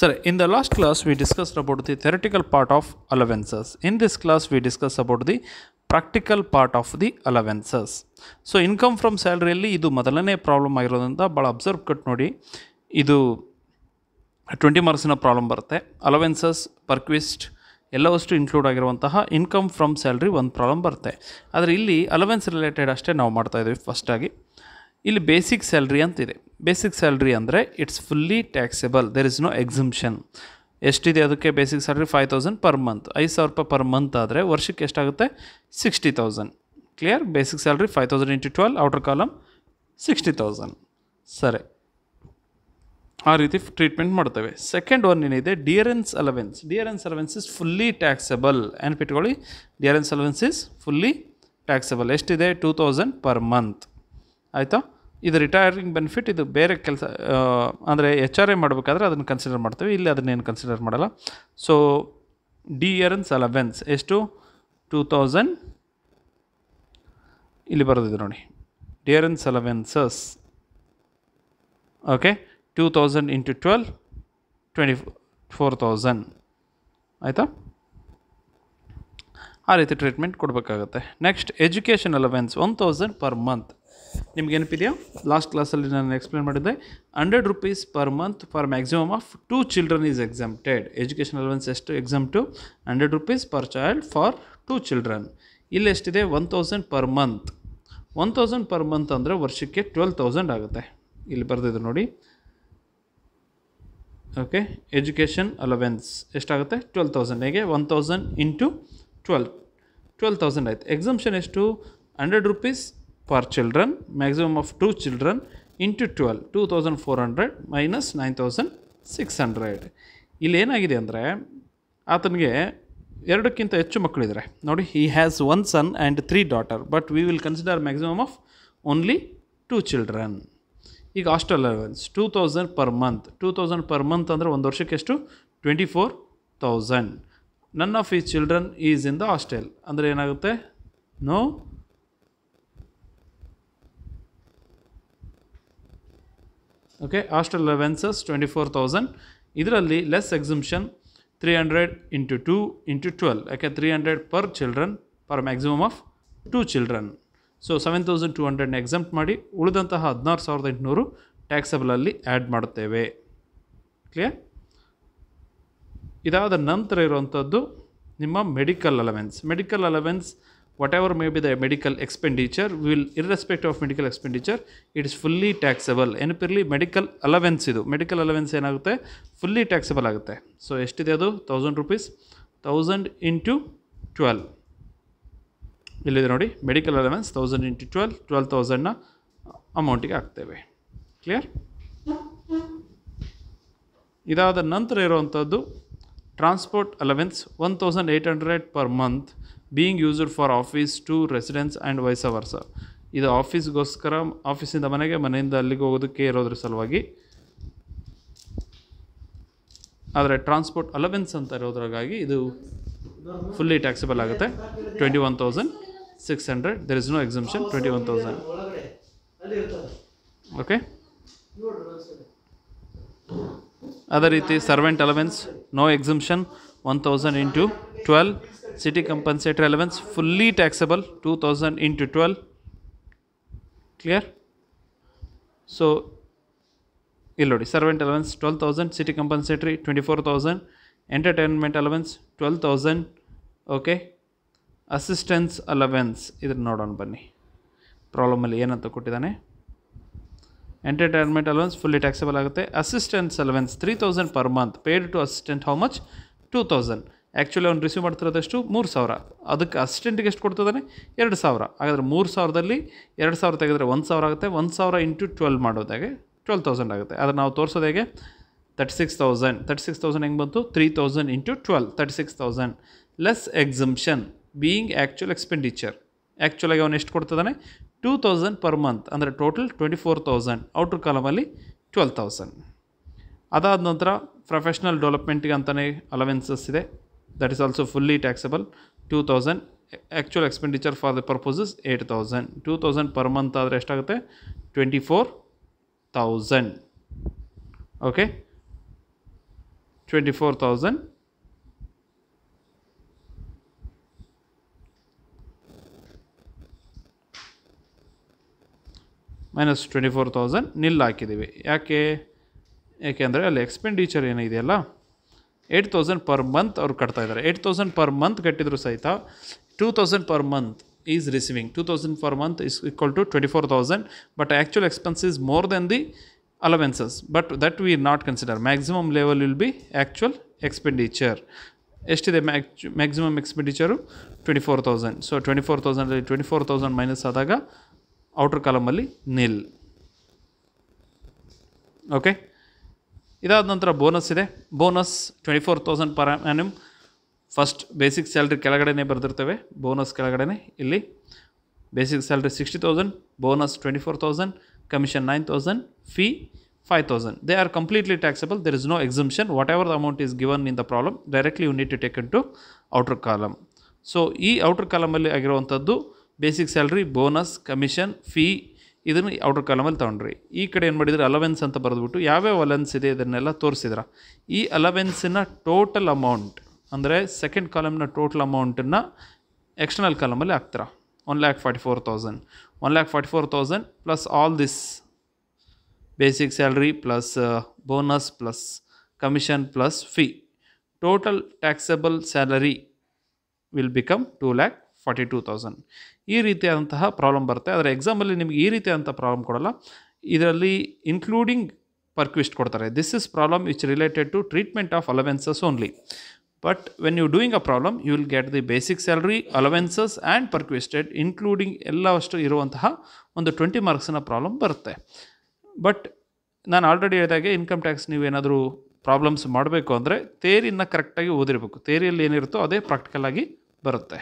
ಸರಿ in the last class we discuss about the theoretical part of allowances in this class we discuss about the practical part of the allowances so income from ಸ್ಯಾಲ್ರಿಯಲ್ಲಿ ಇದು ಮೊದಲನೇ problem ಆಗಿರೋದ್ರಿಂದ ಭಾಳ observe ಕಟ್ ನೋಡಿ ಇದು twenty ಮಾರ್ಕ್ಸಿನ ಪ್ರಾಬ್ಲಮ್ ಬರುತ್ತೆ ಅಲವೆನ್ಸಸ್ ಪರ್ಕ್ವಿಸ್ಟ್ ಎಲ್ಲವಷ್ಟು ಇನ್ಕ್ಲೂಡ್ ಆಗಿರುವಂತಹ ಇನ್ಕಮ್ ಫ್ರಮ್ ಸ್ಯಾಲ್ರಿ ಒಂದು ಪ್ರಾಬ್ಲಮ್ ಬರುತ್ತೆ ಆದರೆ ಇಲ್ಲಿ ಅಲವೆನ್ಸ್ ರಿಲೇಟೆಡ್ ಅಷ್ಟೇ ನಾವು ಮಾಡ್ತಾ ಇದ್ದೀವಿ ಫಸ್ಟಾಗಿ ಇಲ್ಲಿ ಬೇಸಿಕ್ ಸ್ಯಾಲ್ರಿ ಅಂತಿದೆ ಬೇಸಿಕ್ ಸ್ಯಾಲ್ರಿ ಅಂದರೆ it's fully taxable there is no exemption ಎಷ್ಟಿದೆ ಅದಕ್ಕೆ basic salary five thousand per month ಐದು ಸಾವಿರ ರೂಪಾಯಿ ಪರ್ ಮಂತ್ ಆದರೆ ವರ್ಷಕ್ಕೆ ಎಷ್ಟಾಗುತ್ತೆ sixty thousand clear basic salary five thousand into twelve outer column sixty thousand ಸರಿ ಆ ರೀತಿ ಟ್ರೀಟ್ಮೆಂಟ್ ಮಾಡ್ತೇವೆ ಸೆಕೆಂಡ್ ಒನ್ ಏನಿದೆ dearness allowance dearness allowance is fully taxable ನೆನ್ಪಿಟ್ಕೊಳ್ಳಿ dearness allowance is fully taxable ಎಷ್ಟಿದೆ ಟೂ ತೌಸಂಡ್ ಪರ್ ಮಂತ್ ಆಯಿತಾ ಇದು retiring benefit ಇದು ಬೇರೆ ಕೆಲಸ ಅಂದರೆ ಎಚ್ ಆರ್ ಐ ಮಾಡಬೇಕಾದ್ರೆ ಅದನ್ನು ಕನ್ಸಿಡರ್ ಮಾಡ್ತೀವಿ ಇಲ್ಲಿ ಅದನ್ನೇನು ಕನ್ಸಿಡರ್ ಮಾಡಲ್ಲ ಸೊ ಡಿ ಇಯರನ್ಸ್ ಅಲವೆನ್ಸ್ ಎಷ್ಟು ಟೂ ತೌಸಂಡ್ ಇಲ್ಲಿ ಬರೋದಿದೆ ನೋಡಿ dearness allowances okay two thousand into twelve twenty four thousand ಆಯಿತಾ ಆ ರೀತಿ ಟ್ರೀಟ್ಮೆಂಟ್ ಕೊಡಬೇಕಾಗತ್ತೆ next education allowance one thousand per month ನಿಮ್ಗೆ ಏನಪ್ಪಿದೆಯೋ ಲಾಸ್ಟ್ ಕ್ಲಾಸಲ್ಲಿ ನಾನು ಎಕ್ಸ್ಪ್ಲೇನ್ ಮಾಡಿದ್ದೆ hundred rupees per month for maximum of two children is exempted education allowance ಎಷ್ಟು exam to hundred rupees per child for two children ಇಲ್ಲೆಷ್ಟಿದೆ one thousand per month one thousand per month ಅಂದರೆ ವರ್ಷಕ್ಕೆ twelve thousand ಆಗುತ್ತೆ ಇಲ್ಲಿ ಬರೆದಿದ್ರು ನೋಡಿ okay education allowance ಎಷ್ಟಾಗುತ್ತೆ twelve thousand ಹೇಗೆ one thousand into twelve twelve thousand ಆಯ್ತು ಎಕ್ಸಮ್ಷನ್ ಎಷ್ಟು hundred rupees per children, maximum of two children into twelve two thousand four hundred minus nine thousand six hundred ಇಲ್ಲಿ ಏನಾಗಿದೆ ಅಂದರೆ ಆತನಿಗೆ ಎರಡಕ್ಕಿಂತ ಹೆಚ್ಚು ಮಕ್ಕಳಿದ್ದಾರೆ ನೋಡಿ he has one son and three daughter but we will consider maximum of only two children ಈಗ hostel allowance two thousand per month two thousand per month ಅಂದರೆ ಒಂದು ವರ್ಷಕ್ಕೆ ಎಷ್ಟು twenty four thousand none of ಈ children is in the hostel ಅಂದರೆ ಏನಾಗುತ್ತೆ no okay hostel allowances twenty four thousand ಇದರಲ್ಲಿ less exemption three hundred into two into twelve ಯಾಕೆ three hundred per children per maximum of two children so seven thousand two ಹಂಡ್ರೆಡ್ನ exempt ಮಾಡಿ ಉಳಿದಂತಹ ಹದಿನಾರು ಸಾವಿರದ ಎಂಟುನೂರು ಟ್ಯಾಕ್ಸಬಲಲ್ಲಿ ಆ್ಯಡ್ ಮಾಡುತ್ತೇವೆ ಕ್ಲಿಯರ್ ಇದಾದ ನಂತರ ಇರುವಂಥದ್ದು ನಿಮ್ಮ medical allowance medical allowance ever may be the medical expenditure will will irrespective of medical it it's fully taxable ಏನಿಪಿರಲಿ ಮೆಡಿಕಲ್ ಅಲವೆನ್ಸ್ ಇದು ಮೆಡಿಕಲ್ ಅಲವೆನ್ಸ್ ಏನಾಗುತ್ತೆ ಫುಲ್ಲಿ ಟ್ಯಾಕ್ಸಬಲ್ ಆಗುತ್ತೆ ಸೊ ಎಷ್ಟಿದೆ ಅದು thousand rupees thousand into twelve ಇಲ್ಲಿದೆ ನೋಡಿ medical allowance thousand into twelve twelve ತೌಸಂಡ್ನ ಅಮೌಂಟಿಗೆ ಹಾಕ್ತೇವೆ ಕ್ಲಿಯರ್ ಇದಾದ ನಂತರ ಇರುವಂಥದ್ದು transport allowance one thousand eight hundred per month being used for office to residence and vice versa ಇದು ಆಫೀಸ್ಗೋಸ್ಕರ ಆಫೀಸಿಂದ ಮನೆಗೆ ಮನೆಯಿಂದ ಅಲ್ಲಿಗೆ ಹೋಗೋದಕ್ಕೆ ಇರೋದ್ರ ಸಲುವಾಗಿ ಆದರೆ ಟ್ರಾನ್ಸ್ಪೋರ್ಟ್ ಅಲವೆನ್ಸ್ ಅಂತ ಇರೋದ್ರಾಗಿ ಇದು ಫುಲ್ಲಿ ಟ್ಯಾಕ್ಸಿಬಲ್ ಆಗುತ್ತೆ twenty one thousand six hundred there is no exemption twenty one thousand okay ಅದೇ ರೀತಿ servant allowance no exemption one thousand into twelve city compensatory allowance fully taxable 2000 into 12 clear so ಇಲ್ಲಿ ನೋಡಿ servant allowance twelve thousand city compensatory twenty four thousand entertainment allowance twelve thousand okay assistance allowance ಇದನ್ನು ನೋಡೋಣ ಬನ್ನಿ ಪ್ರಾಬ್ಲಮಲ್ಲಿ ಏನಂತ ಕೊಟ್ಟಿದ್ದಾನೆ entertainment allowance fully taxable ಆಗುತ್ತೆ assistance allowance three thousand per month paid to assistant how much two thousand actually ಅವ್ನು receive ಮಾಡ್ತಿರೋದಷ್ಟು ಮೂರು ಸಾವಿರ ಅದಕ್ಕೆ ಅಸಿಸ್ಟೆಂಟಿಗೆ ಎಷ್ಟು ಕೊಡ್ತಿದ್ದಾನೆ ಎರಡು ಸಾವಿರ ಹಾಗಾದರೆ ಮೂರು ಸಾವಿರದಲ್ಲಿ ಎರಡು ಸಾವಿರ ತೆಗೆದ್ರೆ ಒಂದು ಸಾವಿರ ಆಗುತ್ತೆ ಒಂದು ಸಾವಿರ ಇಂಟು ಟ್ವೆಲ್ ಮಾಡೋದಾಗೆ ಟ್ವೆಲ್ ತೌಸಂಡ್ ಆಗುತ್ತೆ ಆದರೆ ನಾವು ತೋರಿಸೋದು ಹೇಗೆ thirty six thousand thirty six thousand ಹೆಂಗೆ ಬಂತು three thousand into twelve thirty six thousand less exemption being actual expenditure ಆ್ಯಕ್ಚುಲಾಗಿ ಅವನು ಎಷ್ಟು ಕೊಡ್ತದಾನೆ ಟೂ ತೌಸಂಡ್ ಪರ್ ಮಂತ್ ಅಂದರೆ total twenty four thousand outer ಕಾಲಮಲ್ಲಿ ಟ್ವೆಲ್ ತೌಸಂಡ್ ಅದಾದ ನಂತರ ಪ್ರೊಫೆಷ್ನಲ್ ಡೆವಲಪ್ಮೆಂಟ್ಗೆ ಅಂತಲೇ ಅಲವೆನ್ಸಸ್ ಇದೆ is also fully taxable taxable 2000 actual expenditure for the purposes eight thousand two thousand per month ಆದರೆ ಎಷ್ಟಾಗುತ್ತೆ twenty four thousand okay twenty four thousand minus twenty four thousand nil ಹಾಕಿದ್ದೀವಿ ಯಾಕೆ ಏಕೆಂದರೆ ಅಲ್ಲಿ ಎಕ್ಸ್ಪೆಂಡಿಚರ್ ಏನಿದೆಯಲ್ಲ ಏಯ್ಟ್ ತೌಸಂಡ್ ಪರ್ ಮಂತ್ ಅವ್ರು ಕಟ್ತಾ ಇದ್ದಾರೆ ಏಯ್ಟ್ ತೌಸಂಡ್ ಪರ್ ಮಂತ್ ಕಟ್ಟಿದ್ರು ಸಹಿತ two thousand per month is receiving two thousand per month is equal to twenty four thousand but actual expense is more than the allowances but that we not consider maximum level will be actual expenditure ಎಷ್ಟಿದೆ max maximum expenditure twenty four thousand so twenty four ತೌಸಂಡಲ್ಲಿ twenty four thousand minus ಆದಾಗ outer ಕಾಲಮಲ್ಲಿ nil okay ಇದಾದ ನಂತರ bonus ಇದೆ bonus twenty four thousand per first basic salary ಕೆಳಗಡೆನೇ ಬರೆದಿರ್ತವೆ bonus ಕೆಳಗಡೆನೇ ಇಲ್ಲಿ basic salary sixty thousand bonus twenty four thousand commission nine thousand fee five thousand they are completely taxable there is no exemption whatever the amount is given in the problem directly you need to take into outer column so ಈ outer ಕಾಲಮಲ್ಲಿ ಆಗಿರುವಂಥದ್ದು basic salary bonus commission fee ಇದನ್ನು ಔಟರ್ ಕಾಲಮಲ್ಲಿ ತೊಗೊಂಡ್ರಿ ಈ ಕಡೆ ಏನು ಮಾಡಿದ್ರೆ ಅಲವೆನ್ಸ್ ಅಂತ ಬರೆದ್ಬಿಟ್ಟು ಯಾವ್ಯಾವ ಅಲವೆನ್ಸ್ ಇದೆ ಇದನ್ನೆಲ್ಲ ತೋರಿಸಿದ್ರ ಈ ಅಲವೆನ್ಸಿನ ಟೋಟಲ್ ಅಮೌಂಟ್ ಅಂದರೆ ಸೆಕೆಂಡ್ ಕಾಲಮ್ನ ಟೋಟಲ್ ಅಮೌಂಟನ್ನು ಎಕ್ಸ್ಟರ್ನಲ್ ಕಾಲಮಲ್ಲಿ ಹಾಕ್ತೀರಾ one lakh forty four thousand one lakh forty four thousand plus all this basic salary plus bonus plus commission plus fee total taxable salary will become two lakh forty two thousand ಈ ರೀತಿಯಾದಂತಹ problem ಬರುತ್ತೆ ಆದರೆ ಎಕ್ಸಾಮಲ್ಲಿ ನಿಮಗೆ ಈ ರೀತಿಯಾದಂಥ ಪ್ರಾಬ್ಲಮ್ ಕೊಡೋಲ್ಲ ಇದರಲ್ಲಿ ಇನ್ಕ್ಲೂಡಿಂಗ್ ಪರ್ಕ್ವಿಸ್ಟ್ ಕೊಡ್ತಾರೆ this is problem which related to treatment of allowances only but when you doing a problem you will get the basic salary allowances and perquisites including ಎಲ್ಲವಷ್ಟು ಇರುವಂತಹ ಒಂದು ಟ್ವೆಂಟಿ ಮಾರ್ಕ್ಸಿನ ಪ್ರಾಬ್ಲಮ್ ಬರುತ್ತೆ but ನಾನು already ಹೇಳಿದಾಗೆ income tax ನೀವೇನಾದರೂ problems ಮಾಡಬೇಕು ಅಂದರೆ ತೇರಿನ ಕರೆಕ್ಟಾಗಿ ಓದಿರಬೇಕು ತೇರಿಯಲ್ಲಿ ಏನಿರುತ್ತೋ ಅದೇ ಪ್ರಾಕ್ಟಿಕಲ್ ಆಗಿ ಬರುತ್ತೆ